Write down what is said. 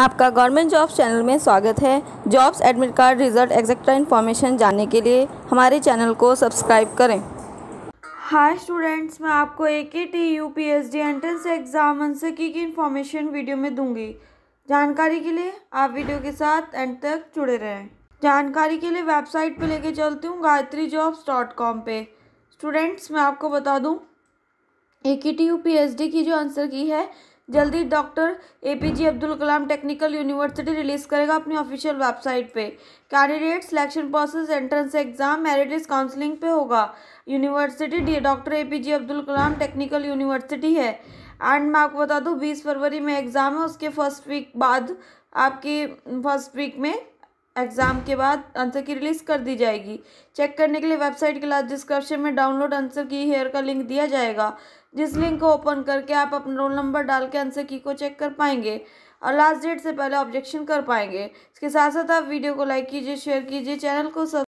आपका government jobs channel में स्वागत है jobs admit card result etcetera information जानने के लिए हमारे चैनल को सब्सक्राइब करें हाय स्टूडेंट्स मैं आपको A K T U P S D entrance exam answer e key की इन्फॉर्मेशन वीडियो में दूंगी जानकारी के लिए आप वीडियो के साथ एंड तक जुड़े रहें जानकारी के लिए वेबसाइट पर लेके चलती हूँ गायत्री जॉब्स डॉट कॉम पर स्टूडेंट्स मैं आपको बता दूँ A K T U P H D की जो आंसर की है जल्दी doctor A P J Abdul Kalam technical university release करेगा अपनी ऑफिशियल वेबसाइट पे candidate selection process entrance exam merit list counselling पे होगा university doctor A P J Abdul Kalam technical university है एंड मैं आपको बता दूँ बीस फरवरी में एग्ज़ाम है उसके फर्स्ट वीक बाद आपकी फर्स्ट वीक में एग्ज़ाम के बाद आंसर की रिलीज़ कर दी जाएगी चेक करने के लिए वेबसाइट के लास्ट डिस्क्रिप्शन में डाउनलोड आंसर की हेयर का लिंक दिया जाएगा जिस लिंक को ओपन करके आप अपना रोल नंबर डाल के आंसर की को चेक कर पाएंगे और लास्ट डेट से पहले ऑब्जेक्शन कर पाएंगे इसके साथ साथ आप वीडियो को लाइक कीजिए शेयर कीजिए चैनल को सब